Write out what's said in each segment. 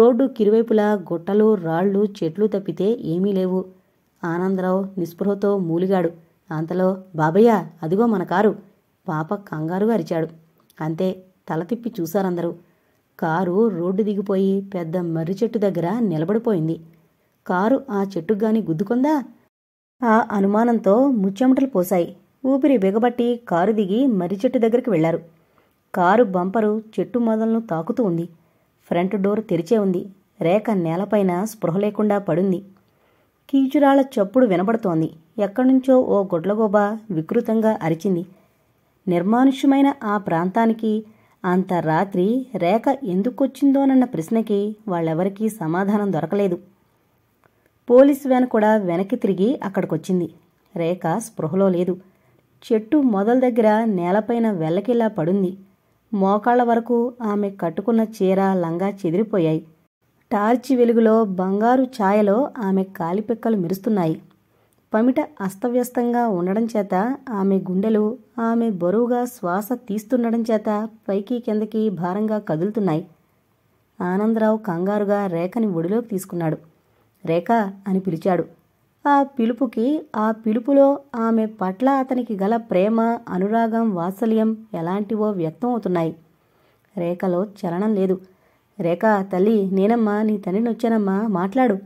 road కిరువైపులా గుట్టలు రాళ్ళు చెట్లు తప్పితే ఏమీ లేవు ఆనందరావు నిస్పృహతో మూలిగాడు అంతలో బాబయ్య అదిగో మన కారు పాప కంగారు అరిచాడు అంతే తల తిప్పి చూశారందరూ కారు రోడ్డు దిగిపోయి పెద్ద మర్రి చెట్టు దగ్గర నిలబడిపోయింది కారు ఆ చెట్టుకు గుద్దుకుందా ఆ అనుమానంతో ముచ్చెమటలు పోశాయి ఊపిరి బిగబట్టి కారు దిగి మర్రి చెట్టు దగ్గరికి వెళ్లారు కారు బంపరు చెట్టు మొదలను తాకుతూ ఉంది ఫ్రంట్ డోర్ తెరిచే ఉంది రేఖ నేలపైన స్పృహ లేకుండా పడుంది కీచురాళ్ల చప్పుడు వినబడుతోంది ఎక్కడినుంచో ఓ గొడ్లగోబ వికృతంగా అరిచింది నిర్మానుష్యమైన ఆ ప్రాంతానికి అంత రాత్రి రేఖ ఎందుకొచ్చిందోనన్న ప్రశ్నకి వాళ్ళెవరికీ సమాధానం దొరకలేదు పోలీస్ వ్యాన్ కూడా వెనక్కి తిరిగి అక్కడికొచ్చింది రేఖ స్పృహలో లేదు చెట్టు మొదల దగ్గర నేలపైన వెల్లకిల్లా పడుంది మోకాళ్ల వరకు ఆమె కట్టుకున్న చీర లంగా చెదిరిపోయాయి టార్చి వెలుగులో బంగారు ఛాయలో ఆమె కాలిపెక్కలు మెరుస్తున్నాయి పమిట అస్తవ్యస్తంగా ఉండడం చేత ఆమె గుండెలు ఆమె బరువుగా శ్వాస తీస్తుండడం చేత పైకి కిందకి భారంగా కదులుతున్నాయి ఆనందరావు కంగారుగా రేఖని ఒడిలోకి తీసుకున్నాడు రేఖ అని పిలిచాడు ఆ పిలుపుకి ఆ పిలుపులో ఆమె పట్ల అతనికి గల ప్రేమ అనురాగం వాత్సల్యం ఎలాంటివో వ్యక్తం అవుతున్నాయి రేఖలో చలనం లేదు రేఖ తల్లి నేనమ్మా నీ తండ్రిని వచ్చానమ్మా మాట్లాడు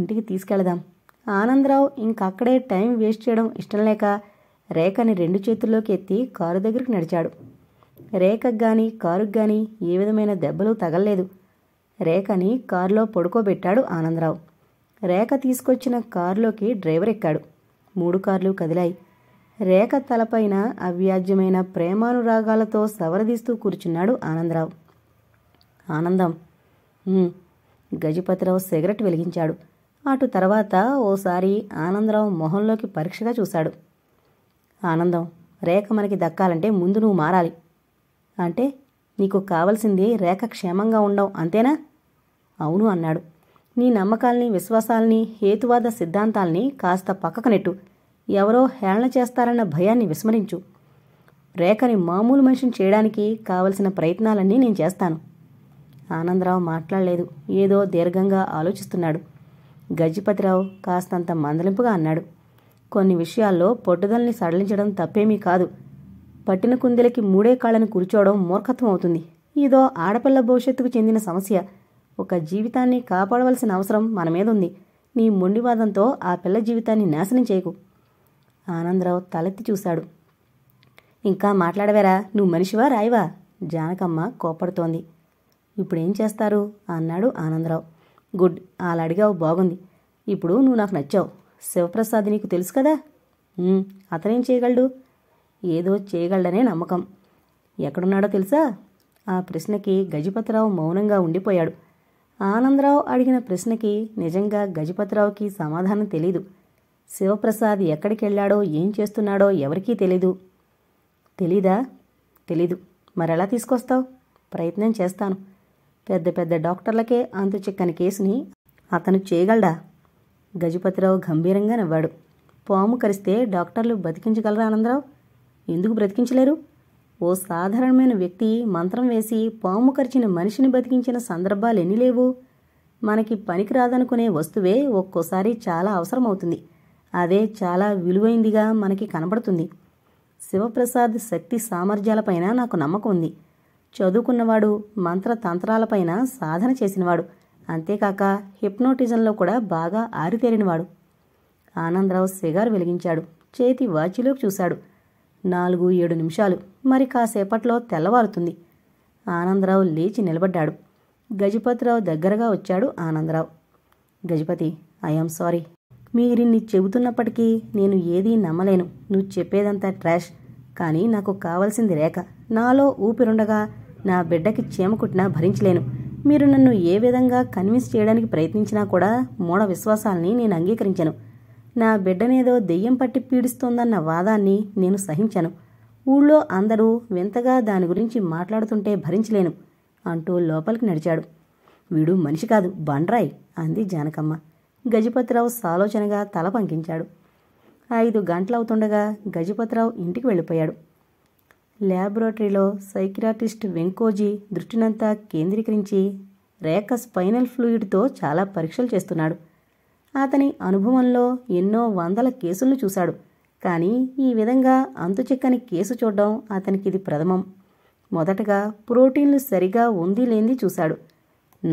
ఇంటికి తీసుకెళదాం ఆనందరావు ఇంకక్కడే టైం వేస్ట్ చేయడం ఇష్టం లేక రేఖని రెండు చేతుల్లోకి ఎత్తి కారు దగ్గరికి నడిచాడు రేఖకు గాని కారుకు గాని ఏ విధమైన దెబ్బలు తగలలేదు రేఖని కారులో పడుకోబెట్టాడు ఆనందరావు రేఖ తీసుకొచ్చిన కారులోకి డ్రైవర్ ఎక్కాడు మూడు కార్లు కదిలాయి రేఖ తలపైన అవ్యాజ్యమైన ప్రేమానురాగాలతో సవరదీస్తూ కూర్చున్నాడు ఆనందరావు ఆనందం గజపతిరావు సిగరెట్ వెలిగించాడు అటు తర్వాత ఓసారి ఆనందరావు మొహంలోకి పరీక్షగా చూశాడు ఆనందం రేఖ మనకి దక్కాలంటే ముందు నువ్వు మారాలి అంటే నీకు కావలసింది రేఖ క్షేమంగా ఉండవు అంతేనా అవును అన్నాడు నీ నమ్మకాల్ని విశ్వాసాల్ని హేతువాద సిద్ధాంతాల్ని కాస్త పక్కకు నెట్టు ఎవరో హేళన చేస్తారన్న భయాన్ని విస్మరించు రేఖని మామూలు మనిషిని చేయడానికి కావలసిన ప్రయత్నాలన్నీ నేను చేస్తాను ఆనందరావు మాట్లాడలేదు ఏదో దీర్ఘంగా ఆలోచిస్తున్నాడు గజపతిరావు కాస్తంత మందలింపుగా అన్నాడు కొన్ని విషయాల్లో పొట్టుదల్ని సడలించడం తప్పేమీ కాదు పట్టిన కుందెలకి మూడే కాళ్ళని కూర్చోవడం మూర్ఖత్వం అవుతుంది ఇదో ఆడపిల్ల భవిష్యత్తుకు చెందిన సమస్య ఒక జీవితాన్ని కాపాడవలసిన అవసరం మన మీద ఉంది నీ మొండివాదంతో ఆ పిల్ల జీవితాన్ని నాశనం చేయకు ఆనందరావు తలెత్తి చూశాడు ఇంకా మాట్లాడవేరా నువ్వు మనిషివా రాయివా జానకమ్మ కోపడుతోంది ఇప్పుడేం చేస్తారు అన్నాడు ఆనందరావు గుడ్ అలా అడిగావు బాగుంది ఇప్పుడు నువ్వు నాకు నచ్చావు శివప్రసాద్ నీకు తెలుసు కదా అతనేం చేయగలడు ఏదో చేయగలడనే నమ్మకం ఎక్కడున్నాడో తెలుసా ఆ ప్రశ్నకి గజపతిరావు మౌనంగా ఉండిపోయాడు ఆనందరావు అడిగిన ప్రశ్నకి నిజంగా గజపతిరావుకి సమాధానం తెలీదు శివప్రసాద్ ఎక్కడికెళ్ళాడో ఏం చేస్తున్నాడో ఎవరికీ తెలీదు తెలీదా తెలీదు మరెలా తీసుకొస్తావు ప్రయత్నం చేస్తాను పెద్ద పెద్ద డాక్టర్లకే అంతు చిక్కని కేసుని అతను చేయగలడా గజపతిరావు గంభీరంగా నవ్వాడు పాము కరిస్తే డాక్టర్లు బతికించగలరా ఆనందరావు ఎందుకు బ్రతికించలేరు ఓ సాధారణమైన వ్యక్తి మంత్రం వేసి పాము కరిచిన మనిషిని బతికించిన సందర్భాలు ఎన్ని లేవు మనకి పనికిరాదనుకునే వస్తువే ఒక్కోసారి చాలా అవసరమవుతుంది అదే చాలా విలువైందిగా మనకి కనబడుతుంది శివప్రసాద్ శక్తి సామర్థ్యాలపైన నాకు నమ్మకం ఉంది చదువుకున్నవాడు మంత్రతంత్రాలపైన సాధన చేసినవాడు అంతేకాక హిప్నోటిజంలో కూడా బాగా ఆరితేరినవాడు ఆనందరావు సిగారు వెలిగించాడు చేతి వాచిలోకి చూశాడు నాలుగు ఏడు నిమిషాలు మరి కాసేపట్లో తెల్లవారుతుంది ఆనందరావు లేచి నిలబడ్డాడు గజపతిరావు దగ్గరగా వచ్చాడు ఆనందరావు గజపతి ఐఎమ్ సారీ మీరిన్ని చెబుతున్నప్పటికీ నేను ఏదీ నమ్మలేను నువ్వు చెప్పేదంతా ట్రాష్ కానీ నాకు కావలసింది రేఖ నాలో ఊపిరుండగా నా బిడ్డకి చీమకుట్టినా భరించలేను మీరు నన్ను ఏ విధంగా కన్విన్స్ చేయడానికి ప్రయత్నించినా కూడా మూఢ విశ్వాసాల్ని నేను అంగీకరించాను నా బిడ్డనేదో దెయ్యం పట్టి పీడిస్తోందన్న వాదాన్ని నేను సహించాను ఊళ్ళో అందరూ వింతగా దాని గురించి మాట్లాడుతుంటే భరించలేను అంటూ లోపలికి నడిచాడు వీడు మనిషి కాదు బండ్రాయ్ అంది జానకమ్మ గజపతిరావు సాలోచనగా తల పంకించాడు ఐదు గంటలవుతుండగా గజపతిరావు ఇంటికి వెళ్ళిపోయాడు ల్యాబొరేటరీలో సైక్రాటిస్ట్ వెంకోజీ దృష్టినంతా కేంద్రీకరించి రేఖ స్పైనల్ ఫ్లూయిడ్తో చాలా పరీక్షలు చేస్తున్నాడు అతని అనుభవంలో ఎన్నో వందల కేసులను చూశాడు కానీ ఈ విధంగా అంతుచిక్కని కేసు చూడడం అతనికి ఇది ప్రథమం మొదటగా ప్రోటీన్లు సరిగా ఉంది లేని చూశాడు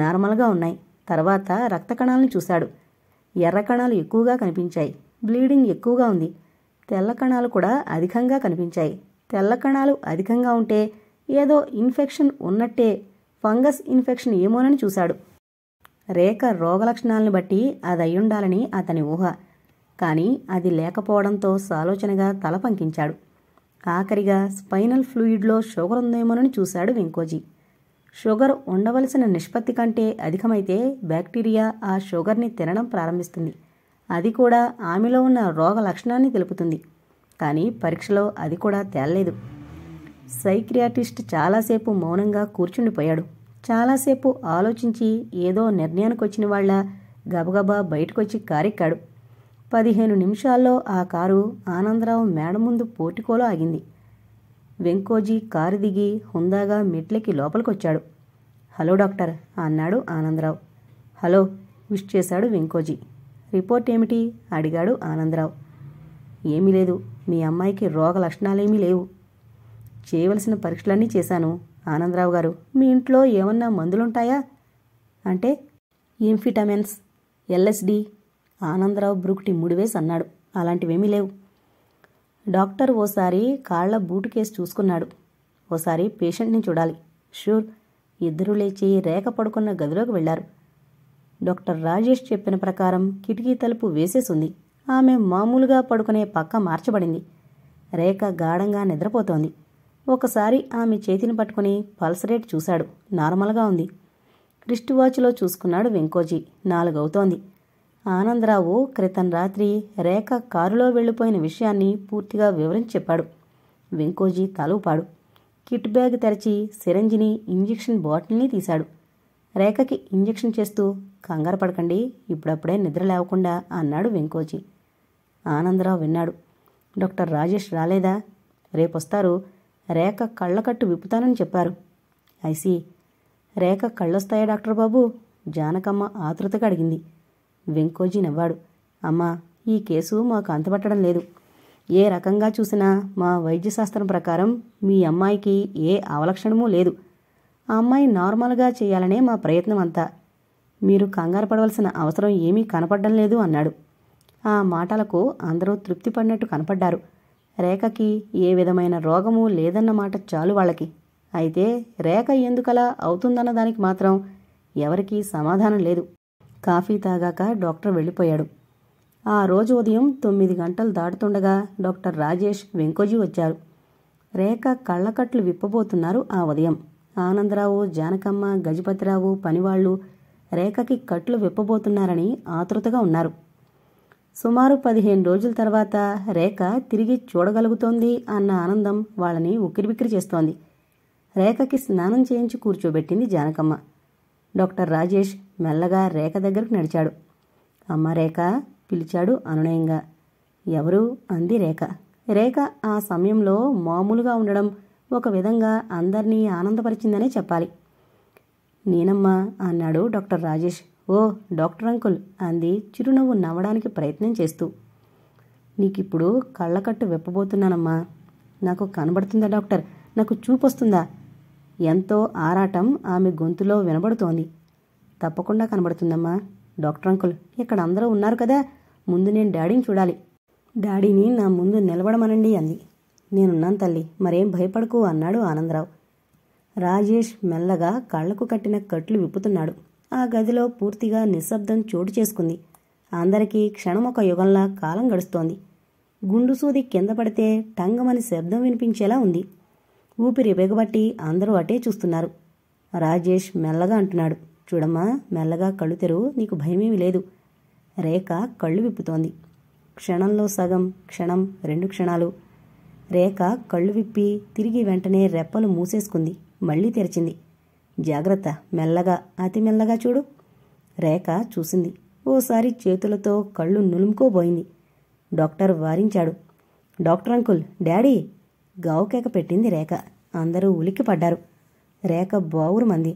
నార్మల్గా ఉన్నాయి తర్వాత రక్త కణాలను చూశాడు ఎర్ర కణాలు ఎక్కువగా కనిపించాయి బ్లీడింగ్ ఎక్కువగా ఉంది తెల్ల కణాలు కూడా అధికంగా కనిపించాయి తెల్ల కణాలు అధికంగా ఉంటే ఏదో ఇన్ఫెక్షన్ ఉన్నట్టే ఫంగస్ ఇన్ఫెక్షన్ ఏమోనని చూశాడు రేఖ రోగ లక్షణాలను బట్టి అది అయ్యుండాలని అతని ఊహ కానీ అది లేకపోవడంతో సాలోచనగా తల పంకించాడు ఆఖరిగా స్పైనల్ ఫ్లూయిడ్లో షుగర్ ఉందేమోనని చూశాడు వెంకోజీ షుగర్ ఉండవలసిన నిష్పత్తి కంటే అధికమైతే బ్యాక్టీరియా ఆ షుగర్ని తినడం ప్రారంభిస్తుంది అది కూడా ఆమెలో ఉన్న రోగ లక్షణాన్ని తెలుపుతుంది కానీ పరీక్షలో అది కూడా తేలలేదు సైక్రియాటిస్ట్ చాలాసేపు మౌనంగా కూర్చుండిపోయాడు చాలాసేపు ఆలోచించి ఏదో నిర్ణయానికి వచ్చిన వాళ్ళ గబగబా బయటకొచ్చి కారెక్కాడు పదిహేను నిమిషాల్లో ఆ కారు ఆనందరావు మేడ ముందు పోటికోలో ఆగింది వెంకోజీ కారు దిగి హుందాగా మెట్లకి లోపలికొచ్చాడు హలో డాక్టర్ అన్నాడు ఆనందరావు హలో విష్ చేశాడు వెంకోజీ రిపోర్ట్ ఏమిటి అడిగాడు ఆనందరావు ఏమీ లేదు మీ అమ్మాయికి రోగ లక్షణాలేమీ లేవు చేయవలసిన పరీక్షలన్నీ చేశాను ఆనందరావు గారు మీ ఇంట్లో ఏమన్నా మందులుంటాయా అంటే ఇంఫిటమిన్స్ ఎల్ఎస్డి ఆనందరావు బ్రుకుటి ముడివేసి అన్నాడు అలాంటివేమీ లేవు డాక్టర్ ఓసారి కాళ్ల బూటు కేసు చూసుకున్నాడు ఓసారి పేషెంట్ని చూడాలి షూర్ ఇద్దరూ లేచి రేఖ పడుకున్న గదిలోకి వెళ్లారు డాక్టర్ రాజేష్ చెప్పిన ప్రకారం కిటికీ తలుపు వేసేసింది ఆమె మామూలుగా పడుకునే పక్క మార్చబడింది రేఖ గాఢంగా నిద్రపోతోంది ఒకసారి ఆమె చేతిని పట్టుకుని పల్స్ రేట్ చూశాడు నార్మల్గా ఉంది రిస్ట్ వాచ్లో చూసుకున్నాడు వెంకోజీ నాలుగవుతోంది ఆనందరావు క్రితం రాత్రి రేఖ కారులో వెళ్ళిపోయిన విషయాన్ని పూర్తిగా వివరించి చెప్పాడు వెంకోజీ తలూపాడు కిట్ బ్యాగ్ తెరచి సిరంజిని ఇంజెక్షన్ బాటిల్ని తీశాడు రేఖకి ఇంజెక్షన్ చేస్తూ కంగారు పడకండి ఇప్పుడప్పుడే నిద్ర లేవకుండా అన్నాడు వెంకోజీ ఆనందరావు విన్నాడు డాక్టర్ రాజేష్ రాలేదా రేపొస్తారు రేఖ కళ్ళకట్టు విప్పుతానని చెప్పారు ఐసీ రేఖ కళ్ళొస్తాయా డాక్టర్ బాబు జానకమ్మ ఆతృతగా అడిగింది వెంకోజీ నవ్వాడు అమ్మా ఈ కేసు మాకు అంతపట్టడం లేదు ఏ రకంగా చూసినా మా వైద్యశాస్త్రం ప్రకారం మీ అమ్మాయికి ఏ అవలక్షణమూ లేదు ఆ అమ్మాయి నార్మల్గా చేయాలనే మా ప్రయత్నం అంతా మీరు కంగారు పడవలసిన అవసరం ఏమీ కనపడడం లేదు అన్నాడు ఆ మాటలకు అందరూ తృప్తి పడినట్టు కనపడ్డారు రేఖకి ఏ విధమైన రోగము లేదన్నమాట చాలు వాళ్ళకి అయితే రేఖ ఎందుకలా అవుతుందన్న దానికి మాత్రం ఎవరికీ సమాధానం లేదు కాఫీ తాగాక డాక్టర్ వెళ్ళిపోయాడు ఆ రోజు ఉదయం తొమ్మిది గంటలు దాటుతుండగా డాక్టర్ రాజేష్ వెంకోజీ వచ్చారు రేఖ కళ్ళకట్లు విప్పబోతున్నారు ఆ ఉదయం ఆనందరావు జానకమ్మ గజపతిరావు పనివాళ్లు రేఖకి కట్లు విప్పబోతున్నారని ఆతృతగా ఉన్నారు సుమారు పదిహేను రోజుల తర్వాత రేఖ తిరిగి చూడగలుగుతోంది అన్న ఆనందం వాళ్ళని ఉక్కిరిబిక్కిరి చేస్తోంది రేఖకి స్నానం చేయించి కూర్చోబెట్టింది జానకమ్మ డాక్టర్ రాజేష్ మెల్లగా రేఖ దగ్గరకు నడిచాడు అమ్మ రేఖ పిలిచాడు అనునయంగా ఎవరు అంది రేఖ రేఖ ఆ సమయంలో మామూలుగా ఉండడం ఒక విధంగా అందర్నీ ఆనందపరిచిందనే చెప్పాలి నేనమ్మా అన్నాడు doctor Rajesh oh doctor uncle అంది చిరునవ్వు నవ్వడానికి ప్రయత్నం చేస్తూ నీకిప్పుడు కళ్ళకట్టు విప్పబోతున్నానమ్మా నాకు కనబడుతుందా డాక్టర్ నాకు చూపొస్తుందా ఎంతో ఆరాటం ఆమె గొంతులో వినబడుతోంది తప్పకుండా కనబడుతుందమ్మా డాక్టర్ అంకుల్ ఇక్కడ అందరూ ఉన్నారు కదా ముందు నేను డాడీని చూడాలి డాడీని నా ముందు నిలబడమనండి అంది నేనున్నాను తల్లి మరేం భయపడకు అన్నాడు ఆనందరావు రాజేష్ మెల్లగా కళ్లకు కట్టిన కట్లు విప్పుతున్నాడు ఆ గదిలో పూర్తిగా నిశ్శబ్దం చోటు చేసుకుంది అందరికీ క్షణమొక యుగంలా కాలం గడుస్తోంది గుండుసూది కింద పడితే టంగమని శబ్దం వినిపించేలా ఉంది ఊపిరి బిగబట్టి అందరూ అటే చూస్తున్నారు రాజేష్ మెల్లగా అంటున్నాడు చూడమ్మా మెల్లగా కళ్ళు తెరువు నీకు భయమేమీ లేదు రేఖ కళ్ళు విప్పుతోంది క్షణంలో సగం క్షణం రెండు క్షణాలు రేఖ కళ్ళు విప్పి తిరిగి వెంటనే రెప్పలు మూసేసుకుంది మళ్ళీ తెరిచింది జాగ్రత్త మెల్లగా అతి మెల్లగా చూడు రేఖ చూసింది ఓసారి చేతులతో కళ్ళు నులుముకోబోయింది డాక్టర్ వారించాడు డాక్టర్ అంకుల్ డాడీ గావుకేక పెట్టింది రేఖ అందరూ ఉలిక్కి పడ్డారు రేఖ బావురు మంది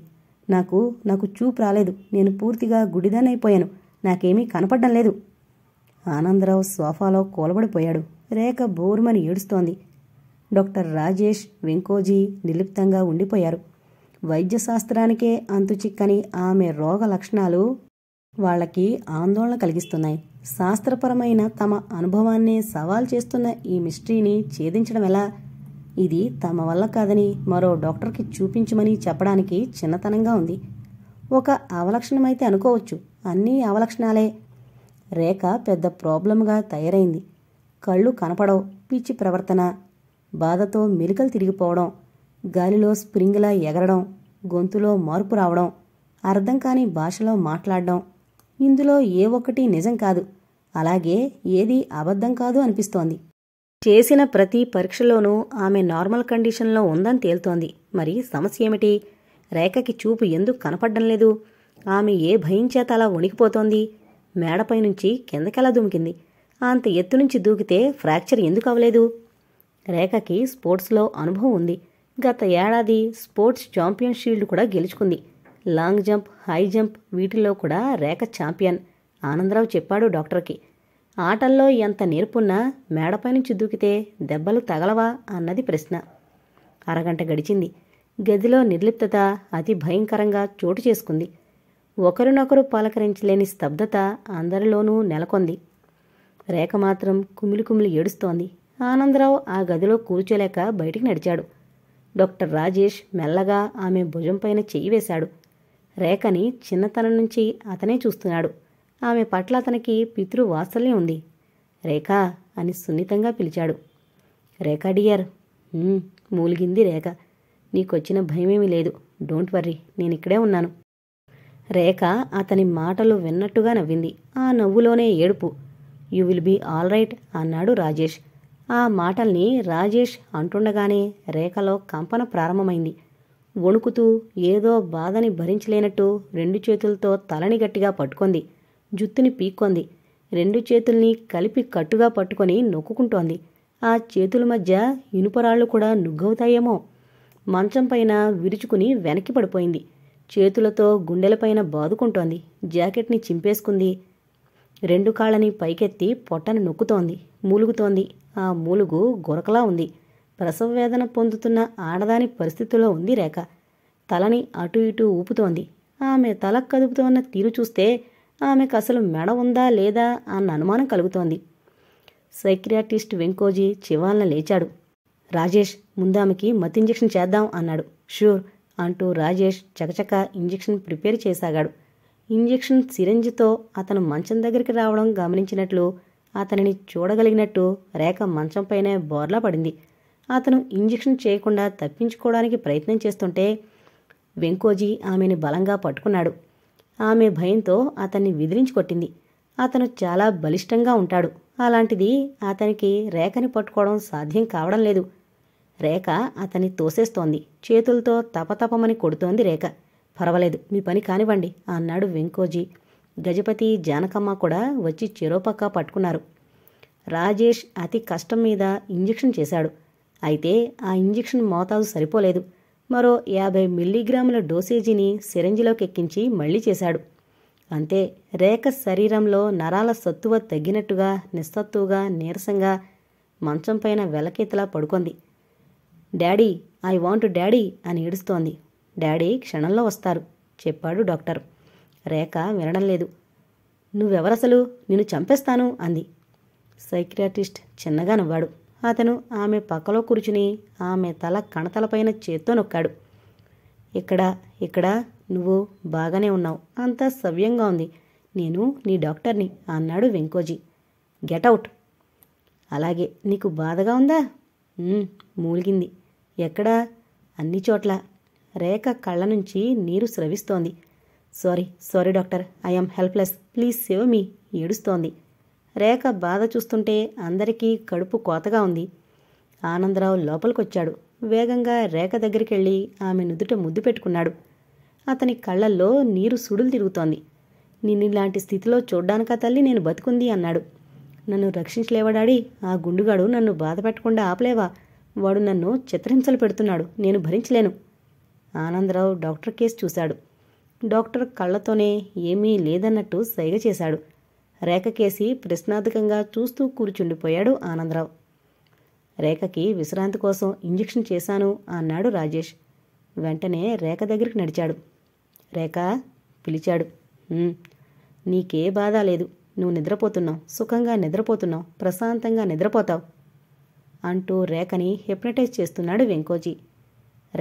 నాకు నాకు చూపు రాలేదు నేను పూర్తిగా గుడిదానైపోయాను నాకేమీ కనపడడం లేదు ఆనందరావు సోఫాలో కూలబడిపోయాడు రేఖ బోరుమని ఏడుస్తోంది డాక్టర్ రాజేష్ వెంకోజీ నిలుప్తంగా ఉండిపోయారు వైద్య శాస్త్రానికే చిక్కని ఆమె రోగ లక్షణాలు వాళ్ళకి ఆందోళన కలిగిస్తున్నాయి శాస్త్రపరమైన తమ అనుభవాన్నే సవాల్ చేస్తున్న ఈ మిస్టరీని ఛేదించడం ఎలా ఇది తమ వల్ల కాదని మరో డాక్టర్కి చూపించమని చెప్పడానికి చిన్నతనంగా ఉంది ఒక అవలక్షణమైతే అనుకోవచ్చు అన్నీ అవలక్షణాలే రేఖ పెద్ద ప్రాబ్లంగా తయారైంది కళ్ళు కనపడవు పిచ్చి ప్రవర్తన బాధతో మెలికలు తిరిగిపోవడం గాలిలో స్ప్రింగ్లా ఎగరడం గొంతులో మార్పు రావడం అర్థం కాని భాషలో మాట్లాడడం ఇందులో ఏ ఒక్కటి నిజం కాదు అలాగే ఏది అబద్ధం కాదు అనిపిస్తోంది చేసిన ప్రతి పరీక్షలోనూ ఆమె నార్మల్ కండిషన్లో ఉందని తేలుతోంది మరి సమస్య ఏమిటి రేఖకి చూపు ఎందుకు కనపడడం లేదు ఆమె ఏ భయం చేత అలా వణికిపోతోంది మేడపై నుంచి కిందకెలా దుమికింది అంత ఎత్తు నుంచి దూకితే ఫ్రాక్చర్ ఎందుకు అవ్వలేదు రేఖకి స్పోర్ట్స్లో అనుభవం ఉంది గత ఏడాది స్పోర్ట్స్ ఛాంపియన్ షీల్డ్ కూడా గెలుచుకుంది లాంగ్ జంప్ హై జంప్ వీటిల్లో కూడా రేఖ ఛాంపియన్ ఆనందరావు చెప్పాడు డాక్టర్కి ఆటల్లో ఎంత నేర్పున్నా మేడపైనుంచి దూకితే దెబ్బలు తగలవా అన్నది ప్రశ్న అరగంట గడిచింది గదిలో నిర్లిప్తత అతి భయంకరంగా చోటు చేసుకుంది ఒకరినొకరు పలకరించలేని స్తబ్దత అందరిలోనూ నెలకొంది రేఖ మాత్రం కుమిలి కుమిలి ఏడుస్తోంది ఆనందరావు ఆ గదిలో కూర్చోలేక బయటికి నడిచాడు డాక్టర్ రాజేష్ మెల్లగా ఆమె భుజంపైన చెయ్యి వేశాడు రేఖని చిన్నతనం నుంచి అతనే చూస్తున్నాడు ఆమె పట్ల అతనికి పితృవాత్సల్యం ఉంది రేఖా అని సున్నితంగా పిలిచాడు రేఖా డియర్ మూలిగింది రేఖ నీకొచ్చిన భయమేమీ లేదు డోంట్ వర్రీ నేను ఇక్కడే ఉన్నాను రేఖ అతని మాటలు విన్నట్టుగా నవ్వింది ఆ నవ్వులోనే ఏడుపు you will be all right అన్నాడు రాజేష్ ఆ మాటల్ని రాజేష్ అంటుండగానే రేఖలో కంపన ప్రారంభమైంది వణుకుతూ ఏదో బాధని భరించలేనట్టు రెండు చేతులతో తలని గట్టిగా పట్టుకుంది జుత్తుని పీక్కొంది రెండు చేతుల్ని కలిపి కట్టుగా పట్టుకొని నొక్కుకుంటోంది ఆ చేతుల మధ్య ఇనుపరాళ్లు కూడా నుగ్గవుతాయేమో మంచం పైన విరుచుకుని వెనక్కి పడిపోయింది చేతులతో గుండెలపైన బాదుకుంటోంది జాకెట్ని చింపేసుకుంది రెండు కాళ్ళని పైకెత్తి పొట్టను నొక్కుతోంది మూలుగుతోంది ఆ మూలుగు గొరకలా ఉంది ప్రసవ వేదన పొందుతున్న ఆడదాని పరిస్థితిలో ఉంది రేఖ తలని అటు ఇటు ఊపుతోంది ఆమె తల కదుపుతోన్న తీరు చూస్తే ఆమెకు అసలు మెడ ఉందా లేదా అన్న అనుమానం కలుగుతోంది సైక్రియాటిస్ట్ వెంకోజీ చివాలన లేచాడు రాజేష్ ముందామెకి మత్ ఇంజెక్షన్ చేద్దాం అన్నాడు షూర్ అంటూ రాజేష్ చకచక ఇంజెక్షన్ ప్రిపేర్ చేసాగాడు ఇంజెక్షన్ సిరంజితో అతను మంచం దగ్గరికి రావడం గమనించినట్లు అతనిని చూడగలిగినట్టు రేఖ మంచంపైనే బోర్లా పడింది అతను ఇంజెక్షన్ చేయకుండా తప్పించుకోవడానికి ప్రయత్నం చేస్తుంటే వెంకోజీ ఆమెని బలంగా పట్టుకున్నాడు ఆమె భయంతో అతన్ని విదిరించి కొట్టింది అతను చాలా బలిష్టంగా ఉంటాడు అలాంటిది అతనికి రేఖని పట్టుకోవడం సాధ్యం కావడం లేదు రేఖ అతన్ని తోసేస్తోంది చేతులతో తపతపమని కొడుతోంది రేఖ పర్వాలేదు మీ పని కానివ్వండి అన్నాడు వెంకోజీ గజపతి జానకమ్మ కూడా వచ్చి చెరోపక్క పట్టుకున్నారు రాజేష్ అతి కష్టం మీద ఇంజెక్షన్ చేశాడు అయితే ఆ ఇంజెక్షన్ మోతాదు సరిపోలేదు మరో యాభై మిల్లీగ్రాముల డోసేజీని సిరంజిలోకి ఎక్కించి మళ్లీ చేశాడు అంతే రేఖ శరీరంలో నరాల సత్తువ తగ్గినట్టుగా నిస్సత్తువుగా నీరసంగా మంచం పైన వెలకెత్తిలా పడుకుంది డాడీ ఐ వాంట్ డాడీ అని ఏడుస్తోంది డాడీ క్షణంలో వస్తారు చెప్పాడు డాక్టర్ రేఖ వినడం లేదు నువ్వెవరసలు నిన్ను చంపేస్తాను అంది సైక్రియాటిస్ట్ చిన్నగా నవ్వాడు అతను ఆమె పక్కలో కూర్చుని ఆమె తల కణతలపైన చేత్తో నొక్కాడు ఇక్కడ ఇక్కడ నువ్వు బాగానే ఉన్నావు అంతా సవ్యంగా ఉంది నేను నీ డాక్టర్ని అన్నాడు వెంకోజీ గెటౌట్ అలాగే నీకు బాధగా ఉందా మూలిగింది ఎక్కడా అన్ని చోట్ల రేఖ కళ్ళ నుంచి నీరు స్రవిస్తోంది sorry sorry doctor I'm helpless please save me ఏడుస్తోంది రేఖ బాధ చూస్తుంటే అందరికీ కడుపు కోతగా ఉంది ఆనందరావు లోపలికొచ్చాడు వేగంగా రేఖ దగ్గరికి వెళ్ళి ఆమె నుదుట ముద్దు పెట్టుకున్నాడు అతని కళ్ళల్లో నీరు సుడులు తిరుగుతోంది నిన్ను ఇలాంటి స్థితిలో చూడ్డానికా తల్లి నేను బతుకుంది అన్నాడు నన్ను రక్షించలేవడాడి ఆ గుండుగాడు నన్ను బాధ పెట్టకుండా ఆపలేవా వాడు నన్ను చిత్రహింసలు పెడుతున్నాడు నేను భరించలేను ఆనందరావు డాక్టర్ కేసు చూశాడు డాక్టర్ కళ్ళతోనే ఏమీ లేదన్నట్టు సైగ చేశాడు రేఖకేసి ప్రశ్నార్థకంగా చూస్తూ కూర్చుండిపోయాడు ఆనందరావు రేఖకి విశ్రాంతి కోసం ఇంజెక్షన్ చేశాను అన్నాడు రాజేష్ వెంటనే రేఖ దగ్గరికి నడిచాడు రేఖ పిలిచాడు నీకే బాధ లేదు నువ్వు నిద్రపోతున్నావు సుఖంగా నిద్రపోతున్నావు ప్రశాంతంగా నిద్రపోతావు అంటూ రేఖని హిప్నటైజ్ చేస్తున్నాడు వెంకోజీ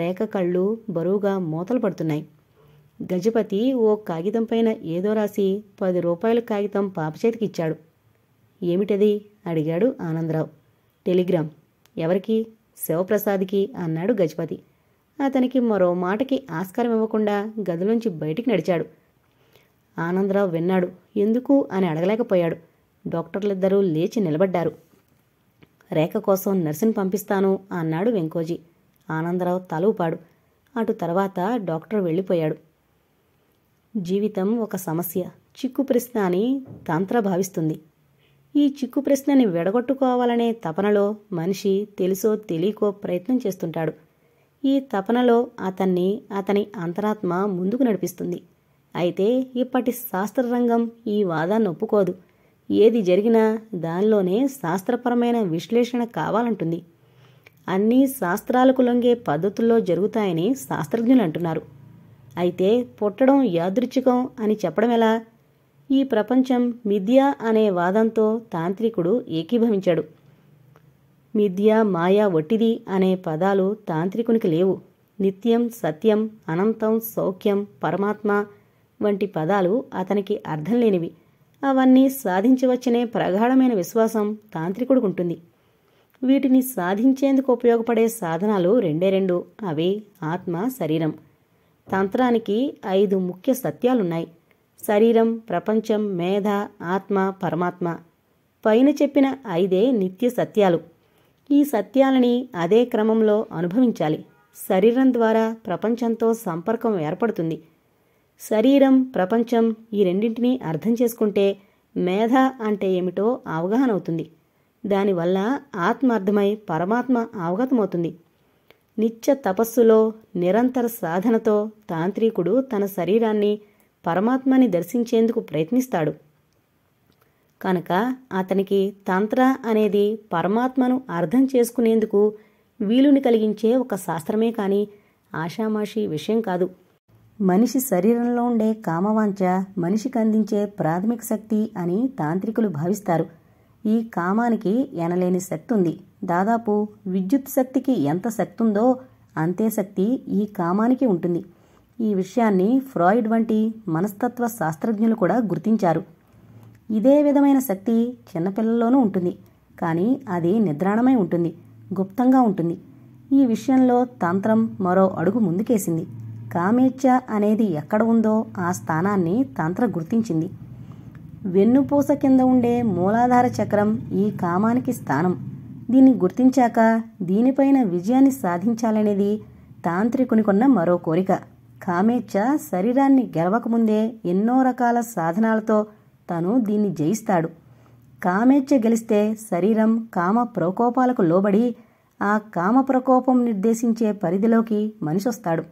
రేఖ కళ్ళు బరువుగా మూతలు పడుతున్నాయి గజపతి ఓ కాగితం పైన ఏదో రాసి పది రూపాయల కాగితం పాప చేతికి ఇచ్చాడు ఏమిటది అడిగాడు ఆనందరావు టెలిగ్రామ్ ఎవరికి శివప్రసాద్కి అన్నాడు గజపతి అతనికి మరో మాటకి ఆస్కారం ఇవ్వకుండా గదిలోంచి బయటికి నడిచాడు ఆనందరావు విన్నాడు ఎందుకు అని అడగలేకపోయాడు డాక్టర్లిద్దరూ లేచి నిలబడ్డారు రేఖ కోసం నర్సును పంపిస్తాను అన్నాడు వెంకోజీ ఆనందరావు తలువుపాడు అటు తర్వాత డాక్టర్ వెళ్ళిపోయాడు జీవితం ఒక సమస్య చిక్కు ప్రశ్న అని తంత్ర భావిస్తుంది ఈ చిక్కు ప్రశ్నని వెడగొట్టుకోవాలనే తపనలో మనిషి తెలుసో తెలియకో ప్రయత్నం చేస్తుంటాడు ఈ తపనలో అతన్ని అతని అంతరాత్మ ముందుకు నడిపిస్తుంది అయితే ఇప్పటి శాస్త్ర రంగం ఈ వాదాన్ని ఒప్పుకోదు ఏది జరిగినా దానిలోనే శాస్త్రపరమైన విశ్లేషణ కావాలంటుంది అన్నీ శాస్త్రాలకు లొంగే పద్ధతుల్లో జరుగుతాయని శాస్త్రజ్ఞులు అంటున్నారు అయితే పుట్టడం యాదృచ్ఛికం అని చెప్పడం ఎలా ఈ ప్రపంచం మిథ్య అనే వాదంతో తాంత్రికుడు ఏకీభవించాడు మిథ్య మాయా ఒట్టిది అనే పదాలు తాంత్రికునికి లేవు నిత్యం సత్యం అనంతం సౌఖ్యం పరమాత్మ వంటి పదాలు అతనికి అర్థం లేనివి అవన్నీ సాధించవచ్చనే ప్రగాఢమైన విశ్వాసం తాంత్రికుడికి ఉంటుంది వీటిని సాధించేందుకు ఉపయోగపడే సాధనాలు రెండే రెండు అవి ఆత్మ శరీరం తంత్రానికి ఐదు ముఖ్య సత్యాలున్నాయి శరీరం ప్రపంచం మేధ ఆత్మ పరమాత్మ పైన చెప్పిన ఐదే నిత్య సత్యాలు ఈ సత్యాలని అదే క్రమంలో అనుభవించాలి శరీరం ద్వారా ప్రపంచంతో సంపర్కం ఏర్పడుతుంది శరీరం ప్రపంచం ఈ రెండింటినీ అర్థం చేసుకుంటే మేధ అంటే ఏమిటో అవగాహన అవుతుంది దానివల్ల ఆత్మ అర్థమై పరమాత్మ అవగతమవుతుంది నిత్య తపస్సులో నిరంతర సాధనతో తాంత్రికుడు తన శరీరాన్ని పరమాత్మని దర్శించేందుకు ప్రయత్నిస్తాడు కనుక అతనికి తంత్ర అనేది పరమాత్మను అర్థం చేసుకునేందుకు వీలుని కలిగించే ఒక శాస్త్రమే కానీ ఆషామాషి విషయం కాదు మనిషి శరీరంలో ఉండే కామవాంచ మనిషికి అందించే ప్రాథమిక శక్తి అని తాంత్రికులు భావిస్తారు ఈ కామానికి ఎనలేని శక్తి ఉంది దాదాపు విద్యుత్ శక్తికి ఎంత శక్తి ఉందో అంతే శక్తి ఈ కామానికి ఉంటుంది ఈ విషయాన్ని ఫ్రాయిడ్ వంటి మనస్తత్వ శాస్త్రజ్ఞులు కూడా గుర్తించారు ఇదే విధమైన శక్తి చిన్నపిల్లల్లోనూ ఉంటుంది కానీ అది నిద్రాణమై ఉంటుంది గుప్తంగా ఉంటుంది ఈ విషయంలో తంత్రం మరో అడుగు ముందుకేసింది కామేచ్ఛ అనేది ఎక్కడ ఉందో ఆ స్థానాన్ని తంత్ర గుర్తించింది వెన్నుపూస కింద ఉండే మూలాధార చక్రం ఈ కామానికి స్థానం దీన్ని గుర్తించాక దీనిపైన విజయాన్ని సాధించాలనేది తాంత్రికునికున్న మరో కోరిక కామేచ్ఛ శరీరాన్ని గెలవకముందే ఎన్నో రకాల సాధనాలతో తను దీన్ని జయిస్తాడు కామేచ్ఛ గెలిస్తే శరీరం కామ ప్రకోపాలకు లోబడి ఆ కామ ప్రకోపం నిర్దేశించే పరిధిలోకి మనిషి వస్తాడు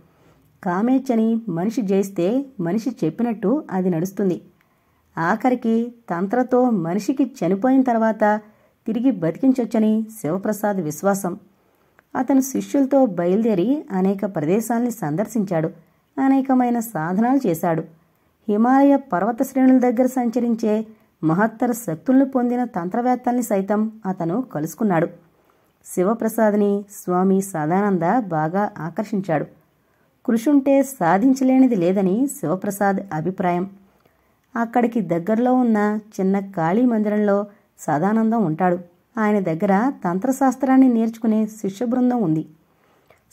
కామేచ్ఛని మనిషి జయిస్తే మనిషి చెప్పినట్టు అది నడుస్తుంది ఆఖరికి తంత్రతో మనిషికి చనిపోయిన తర్వాత తిరిగి బతికించొచ్చని శివప్రసాద్ విశ్వాసం అతను శిష్యులతో బయలుదేరి అనేక ప్రదేశాల్ని సందర్శించాడు అనేకమైన సాధనాలు చేశాడు హిమాలయ పర్వత శ్రేణుల దగ్గర సంచరించే మహత్తర శక్తులను పొందిన తంత్రవేత్తల్ని సైతం అతను కలుసుకున్నాడు శివప్రసాద్ని స్వామి సదానంద బాగా ఆకర్షించాడు కృషుంటే సాధించలేనిది లేదని శివప్రసాద్ అభిప్రాయం అక్కడికి దగ్గరలో ఉన్న చిన్న కాళీ మందిరంలో సదానందం ఉంటాడు ఆయన దగ్గర తంత్రశాస్త్రాన్ని నేర్చుకునే శిష్య బృందం ఉంది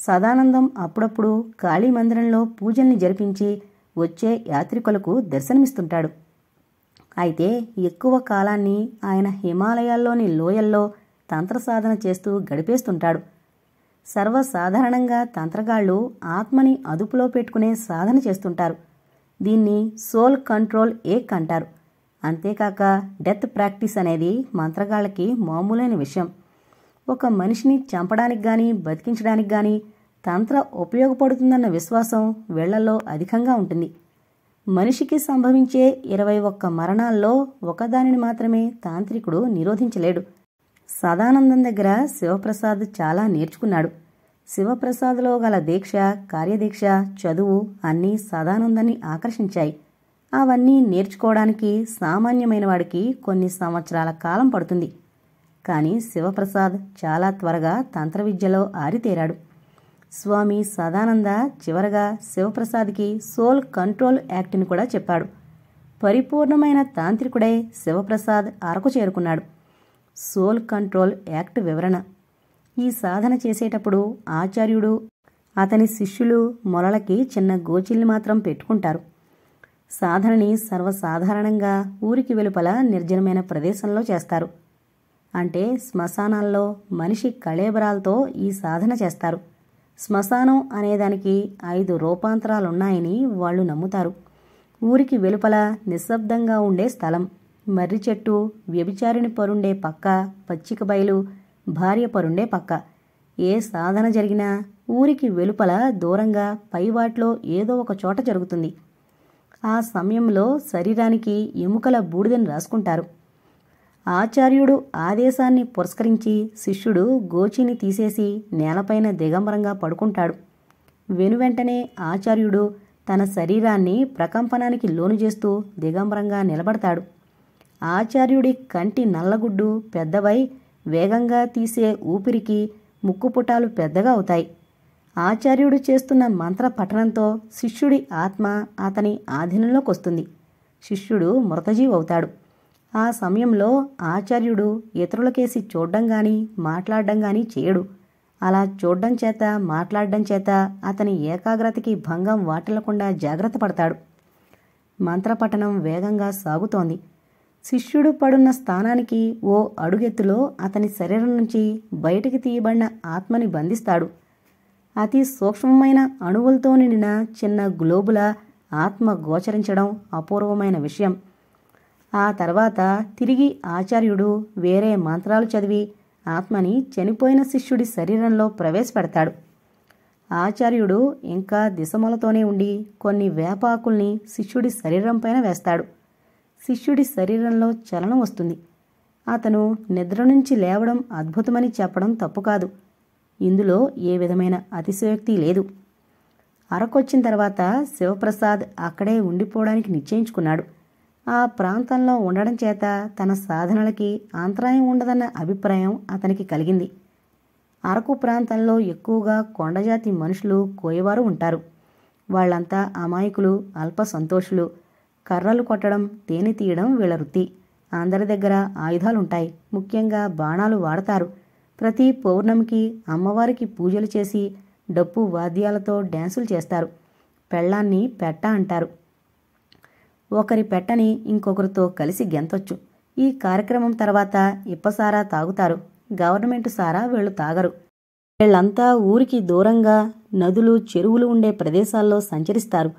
సదానందం అప్పుడప్పుడు కాళీ మందిరంలో పూజల్ని జరిపించి వచ్చే యాత్రికులకు దర్శనమిస్తుంటాడు అయితే ఎక్కువ కాలాన్ని ఆయన హిమాలయాల్లోని లోయల్లో తంత్ర సాధన చేస్తూ గడిపేస్తుంటాడు సర్వసాధారణంగా తంత్రగాళ్లు ఆత్మని అదుపులో పెట్టుకునే సాధన చేస్తుంటారు దీన్ని సోల్ కంట్రోల్ ఏక్ అంటారు అంతేకాక డెత్ ప్రాక్టీస్ అనేది మంత్రగాళ్ళకి మామూలైన విషయం ఒక మనిషిని చంపడానికి కానీ బతికించడానికి కానీ తంత్ర ఉపయోగపడుతుందన్న విశ్వాసం వీళ్లలో అధికంగా ఉంటుంది మనిషికి సంభవించే ఇరవై ఒక్క మరణాల్లో ఒకదానిని మాత్రమే తాంత్రికుడు నిరోధించలేడు సదానందం దగ్గర శివప్రసాద్ చాలా నేర్చుకున్నాడు శివప్రసాద్లో గల దీక్ష కార్యదీక్ష చదువు అన్నీ సదానందాన్ని ఆకర్షించాయి అవన్నీ నేర్చుకోవడానికి సామాన్యమైన వాడికి కొన్ని సంవత్సరాల కాలం పడుతుంది కానీ శివప్రసాద్ చాలా త్వరగా తంత్ర విద్యలో ఆరితేరాడు స్వామి సదానంద చివరగా శివప్రసాద్కి సోల్ కంట్రోల్ యాక్ట్ని కూడా చెప్పాడు పరిపూర్ణమైన తాంత్రికుడై శివప్రసాద్ అరకు చేరుకున్నాడు సోల్ కంట్రోల్ యాక్ట్ వివరణ ఈ సాధన చేసేటప్పుడు ఆచార్యుడు అతని శిష్యులు మొలలకి చిన్న గోచిల్ని మాత్రం పెట్టుకుంటారు సాధనని సర్వసాధారణంగా ఊరికి వెలుపల నిర్జనమైన ప్రదేశంలో చేస్తారు అంటే శ్మశానాల్లో మనిషి కళేబరాలతో ఈ సాధన చేస్తారు శ్మశానం అనేదానికి ఐదు రూపాంతరాలున్నాయని వాళ్ళు నమ్ముతారు ఊరికి వెలుపల నిశ్శబ్దంగా ఉండే స్థలం మర్రి చెట్టు వ్యభిచారిణి పరుండే పక్క పచ్చిక బయలు భార్య పరుండే పక్క ఏ సాధన జరిగినా ఊరికి వెలుపల దూరంగా పైవాట్లో ఏదో ఒక చోట జరుగుతుంది ఆ సమయంలో శరీరానికి ఎముకల బూడిదని రాసుకుంటారు ఆచార్యుడు ఆదేశాన్ని పురస్కరించి శిష్యుడు గోచిని తీసేసి నేలపైన దిగంబరంగా పడుకుంటాడు వెనువెంటనే ఆచార్యుడు తన శరీరాన్ని ప్రకంపనానికి లోను చేస్తూ దిగంబరంగా నిలబడతాడు ఆచార్యుడి కంటి నల్లగుడ్డు పెద్దవై వేగంగా తీసే ఊపిరికి ముక్కుపుటాలు పెద్దగా అవుతాయి ఆచార్యుడు చేస్తున్న మంత్ర పఠనంతో శిష్యుడి ఆత్మ అతని ఆధీనంలోకి వస్తుంది శిష్యుడు మృతజీవ్ అవుతాడు ఆ సమయంలో ఆచార్యుడు ఇతరులకేసి చూడడం కానీ మాట్లాడడం కానీ చేయడు అలా చూడడం చేత మాట్లాడడం చేత అతని ఏకాగ్రతకి భంగం వాటిల్లకుండా జాగ్రత్త పడతాడు మంత్రపఠనం వేగంగా సాగుతోంది శిష్యుడు పడున్న స్థానానికి ఓ అడుగెత్తులో అతని శరీరం నుంచి బయటికి తీయబడిన ఆత్మని బంధిస్తాడు అతి సూక్ష్మమైన అణువులతో నిండిన చిన్న గ్లోబుల ఆత్మ గోచరించడం అపూర్వమైన విషయం ఆ తర్వాత తిరిగి ఆచార్యుడు వేరే మంత్రాలు చదివి ఆత్మని చనిపోయిన శిష్యుడి శరీరంలో ప్రవేశపెడతాడు ఆచార్యుడు ఇంకా దిశమలతోనే ఉండి కొన్ని వేపాకుల్ని శిష్యుడి శరీరం పైన వేస్తాడు శిష్యుడి శరీరంలో చలనం వస్తుంది అతను నిద్ర నుంచి లేవడం అద్భుతమని చెప్పడం తప్పు కాదు ఇందులో ఏ విధమైన అతిశయోక్తి లేదు అరకొచ్చిన తర్వాత శివప్రసాద్ అక్కడే ఉండిపోవడానికి నిశ్చయించుకున్నాడు ఆ ప్రాంతంలో ఉండడం చేత తన సాధనలకి అంతరాయం ఉండదన్న అభిప్రాయం అతనికి కలిగింది అరకు ప్రాంతంలో ఎక్కువగా కొండజాతి మనుషులు కోయవారు ఉంటారు వాళ్ళంతా అమాయకులు అల్ప సంతోషులు కర్రలు కొట్టడం తేనె తీయడం వీళ్ళ వృత్తి అందరి దగ్గర ఆయుధాలుంటాయి ముఖ్యంగా బాణాలు వాడతారు ప్రతి పౌర్ణమికి అమ్మవారికి పూజలు చేసి డప్పు వాద్యాలతో డ్యాన్సులు చేస్తారు పెళ్ళాన్ని పెట్ట అంటారు ఒకరి పెట్టని ఇంకొకరితో కలిసి గెంతొచ్చు ఈ కార్యక్రమం తర్వాత ఇప్పసారా తాగుతారు గవర్నమెంట్ సారా వీళ్ళు తాగరు వీళ్ళంతా ఊరికి దూరంగా నదులు చెరువులు ఉండే ప్రదేశాల్లో సంచరిస్తారు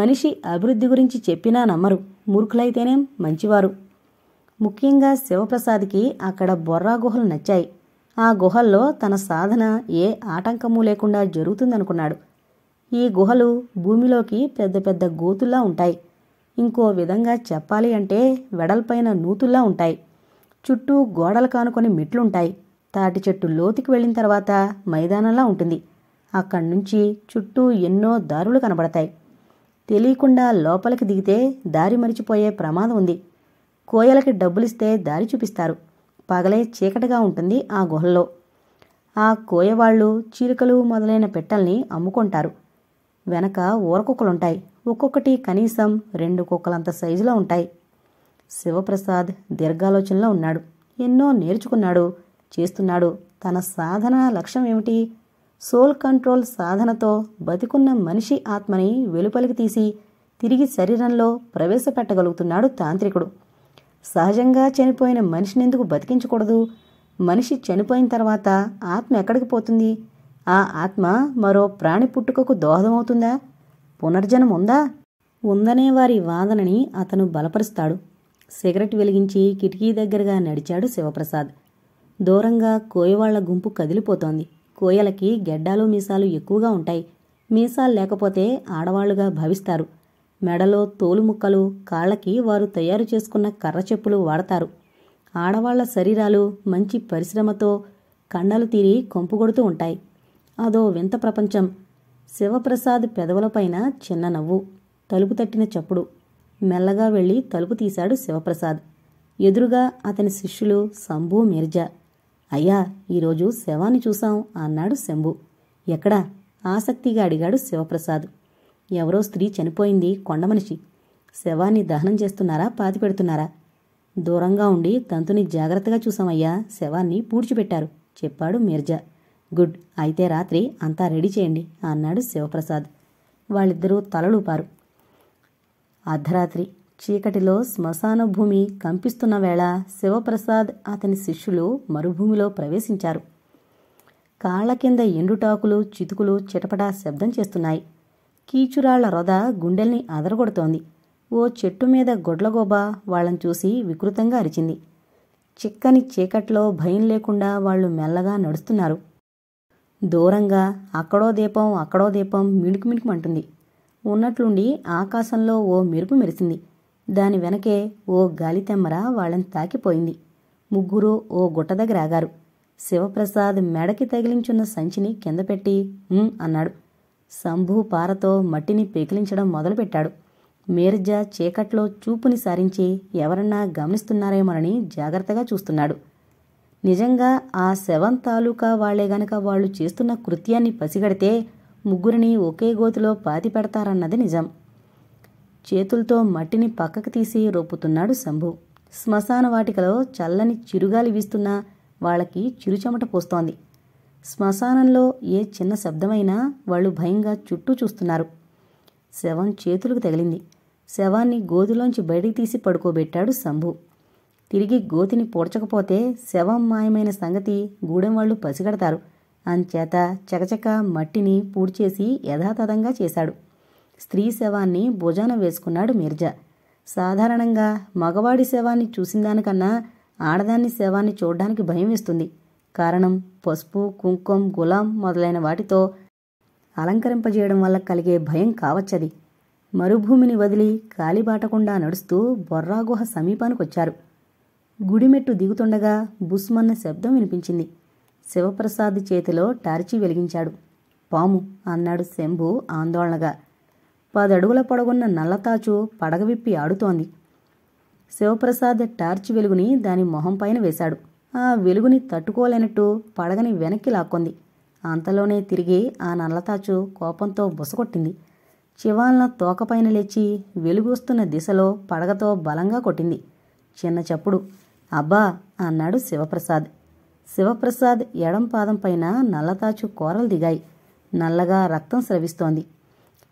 మనిషి అభివృద్ధి గురించి చెప్పినా నమ్మరు మూర్ఖులైతేనే మంచివారు ముఖ్యంగా శివప్రసాద్కి అక్కడ బొర్రా గుహలు నచ్చాయి ఆ గుహల్లో తన సాధన ఏ ఆటంకము లేకుండా జరుగుతుందనుకున్నాడు ఈ గుహలు భూమిలోకి పెద్ద పెద్ద గోతుల్లా ఉంటాయి ఇంకో విధంగా చెప్పాలి అంటే వెడల్పైన నూతుల్లా ఉంటాయి చుట్టూ గోడలు కానుకొని మెట్లుంటాయి తాటి చెట్టు లోతుకి వెళ్ళిన తర్వాత మైదానంలా ఉంటుంది అక్కడి నుంచి చుట్టూ ఎన్నో దారులు కనబడతాయి తెలియకుండా లోపలికి దిగితే దారి మరిచిపోయే ప్రమాదం ఉంది కోయలకి డబ్బులిస్తే దారి చూపిస్తారు పగలే చీకటిగా ఉంటుంది ఆ గుహల్లో ఆ కోయవాళ్ళు చీలికలు మొదలైన పెట్టల్ని అమ్ముకుంటారు వెనక ఊరకుక్కలుంటాయి ఒక్కొక్కటి కనీసం రెండు కుక్కలంత సైజులో ఉంటాయి శివప్రసాద్ దీర్ఘాలోచనలో ఉన్నాడు ఎన్నో నేర్చుకున్నాడు చేస్తున్నాడు తన సాధన లక్ష్యం ఏమిటి సోల్ కంట్రోల్ సాధనతో బతికున్న మనిషి ఆత్మని వెలుపలికి తీసి తిరిగి శరీరంలో ప్రవేశపెట్టగలుగుతున్నాడు తాంత్రికుడు సహజంగా చనిపోయిన మనిషిని ఎందుకు బతికించకూడదు మనిషి చనిపోయిన తర్వాత ఆత్మ ఎక్కడికి పోతుంది ఆ ఆత్మ మరో ప్రాణి పుట్టుకకు దోహదమవుతుందా పునర్జనం ఉందా ఉందనే వారి వాదనని అతను బలపరుస్తాడు సిగరెట్ వెలిగించి కిటికీ దగ్గరగా నడిచాడు శివప్రసాద్ దూరంగా కోయవాళ్ల గుంపు కదిలిపోతోంది కోయలకి గెడ్డాలు మీసాలు ఎక్కువగా ఉంటాయి మీసాలు లేకపోతే ఆడవాళ్లుగా భావిస్తారు మెడలో తోలు ముక్కలు కాళ్ళకి వారు తయారు చేసుకున్న కర్ర చెప్పులు వాడతారు ఆడవాళ్ల శరీరాలు మంచి పరిశ్రమతో కండలు తీరి కొంపుగొడుతూ ఉంటాయి అదో వింత ప్రపంచం శివప్రసాద్ పెదవులపైన చిన్న నవ్వు తలుపు తట్టిన చప్పుడు మెల్లగా వెళ్ళి తలుపు తీశాడు శివప్రసాద్ ఎదురుగా అతని శిష్యులు శంభు మిర్జా అయ్యా ఈరోజు శవాన్ని చూశాం అన్నాడు శంభు ఎక్కడా ఆసక్తిగా అడిగాడు శివప్రసాద్ ఎవరో స్త్రీ చనిపోయింది కొండమనిషి శవాన్ని దహనం చేస్తున్నారా పాతి పెడుతున్నారా దూరంగా ఉండి తంతుని జాగ్రత్తగా చూసామయ్యా శవాన్ని పూడ్చిపెట్టారు చెప్పాడు మిర్జా గుడ్ అయితే రాత్రి అంతా రెడీ చేయండి అన్నాడు శివప్రసాద్ వాళ్ళిద్దరూ తలలూపారు అర్ధరాత్రి చీకటిలో శ్మశాన భూమి కంపిస్తున్న వేళ శివప్రసాద్ అతని శిష్యులు మరుభూమిలో ప్రవేశించారు కాళ్ల కింద ఎండుటాకులు చితుకులు చిటపటా శబ్దం చేస్తున్నాయి కీచురాళ్ల రొద గుండెల్ని అదరగొడుతోంది ఓ చెట్టు మీద గొడ్లగోబ వాళ్ళని చూసి వికృతంగా అరిచింది చిక్కని చీకట్లో భయం లేకుండా వాళ్ళు మెల్లగా నడుస్తున్నారు దూరంగా అక్కడో దీపం అక్కడో దీపం మిణుకు మిణుకుమంటుంది ఉన్నట్లుండి ఆకాశంలో ఓ మెరుపు మెరిసింది దాని వెనకే ఓ గాలితెమ్మర వాళ్ళని తాకిపోయింది ముగ్గురు ఓ గుట్ట దగ్గర ఆగారు శివప్రసాద్ మెడకి తగిలించున్న సంచిని కింద పెట్టి అన్నాడు శంభు పారతో మట్టిని పెకిలించడం మొదలుపెట్టాడు మేర్జా చీకట్లో చూపుని సారించి ఎవరన్నా గమనిస్తున్నారేమోనని జాగ్రత్తగా చూస్తున్నాడు నిజంగా ఆ శవం తాలూకా వాళ్లే గనక వాళ్ళు చేస్తున్న కృత్యాన్ని పసిగడితే ముగ్గురిని ఒకే గోతిలో పాతి పెడతారన్నది నిజం చేతులతో మట్టిని పక్కకు తీసి రొప్పుతున్నాడు శంభు శ్మశాన వాటికలో చల్లని చిరుగాలి వీస్తున్నా వాళ్ళకి చిరుచమట పోస్తోంది శ్మశానంలో ఏ చిన్న శబ్దమైనా వాళ్ళు భయంగా చుట్టూ చూస్తున్నారు శవం చేతులకు తగిలింది శవాన్ని గోతిలోంచి బయటికి తీసి పడుకోబెట్టాడు శంభు తిరిగి గోతిని పూడ్చకపోతే శవం మాయమైన సంగతి గూడెం వాళ్ళు పసిగడతారు అంచేత చకచక మట్టిని పూడ్చేసి యథాతథంగా చేశాడు స్త్రీ శవాన్ని భుజాన వేసుకున్నాడు మిర్జా సాధారణంగా మగవాడి శవాన్ని చూసిందానికన్నా ఆడదాన్ని శవాన్ని చూడడానికి భయం వేస్తుంది కారణం పసుపు కుంకుమ గులాం మొదలైన వాటితో అలంకరింపజేయడం వల్ల కలిగే భయం కావచ్చది మరుభూమిని వదిలి కాలిబాటకుండా నడుస్తూ బొర్రాగుహ సమీపానికొచ్చారు గుడిమెట్టు దిగుతుండగా బుస్మన్న శబ్దం వినిపించింది శివప్రసాద్ చేతిలో టార్చి వెలిగించాడు పాము అన్నాడు శంభు ఆందోళనగా పదడుగుల పొడగున్న నల్లతాచు పడగవిప్పి ఆడుతోంది శివప్రసాద్ టార్చ్ వెలుగుని దాని మొహంపైన వేశాడు ఆ వెలుగుని తట్టుకోలేనట్టు పడగని వెనక్కి లాక్కుంది అంతలోనే తిరిగి ఆ నల్లతాచు కోపంతో బుసగొట్టింది చివాలన తోకపైన లేచి వెలుగొస్తున్న దిశలో పడగతో బలంగా కొట్టింది చిన్న చప్పుడు అబ్బా అన్నాడు శివప్రసాద్ శివప్రసాద్ ఎడం పాదం పైన నల్లతాచు కోరలు దిగాయి నల్లగా రక్తం స్రవిస్తోంది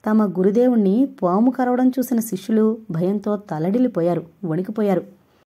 తమ గురుదేవుణ్ణి పాము కరవడం చూసిన శిష్యులు భయంతో తలడిల్లిపోయారు వణికిపోయారు